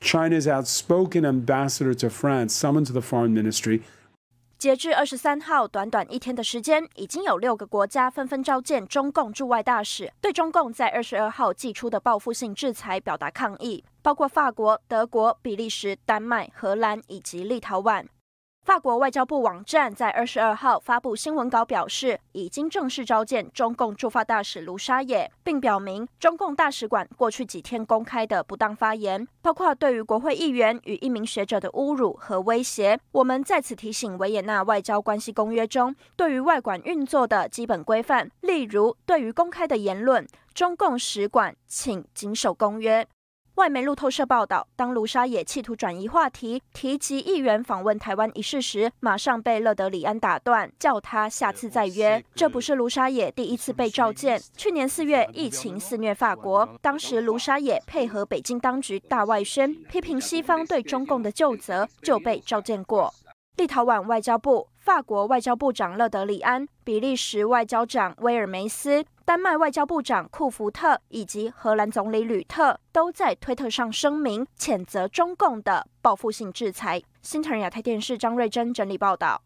china's outspoken ambassador to france summoned to the foreign ministry 截至二十三号短短一天的时间已经有六个国家纷纷召见中共驻外大使对中共在二十二号寄出的报复性制裁表达抗议包括法国德国比利时丹麦荷兰以及立陶宛法国外交部网站在二十二号发布新闻稿，表示已经正式召见中共驻法大使卢沙野，并表明中共大使馆过去几天公开的不当发言，包括对于国会议员与一名学者的侮辱和威胁。我们再次提醒，维也纳外交关系公约中对于外馆运作的基本规范，例如对于公开的言论，中共使馆请谨守公约。外媒路透社报道，当卢沙野企图转移话题，提及议员访问台湾一事时，马上被勒德里安打断，叫他下次再约。这不是卢沙野第一次被 召见。去年四月，疫情肆虐法国，当时卢沙野配合北京当局大外宣，批评西方对中共的旧责，就被召见过。立陶宛外交部、法国外交部长勒德里安、比利时外交长威尔梅斯。丹麦外交部长库福特以及荷兰总理吕特都在推特上声明，谴责中共的报复性制裁。新唐亚太电视张瑞珍整理报道。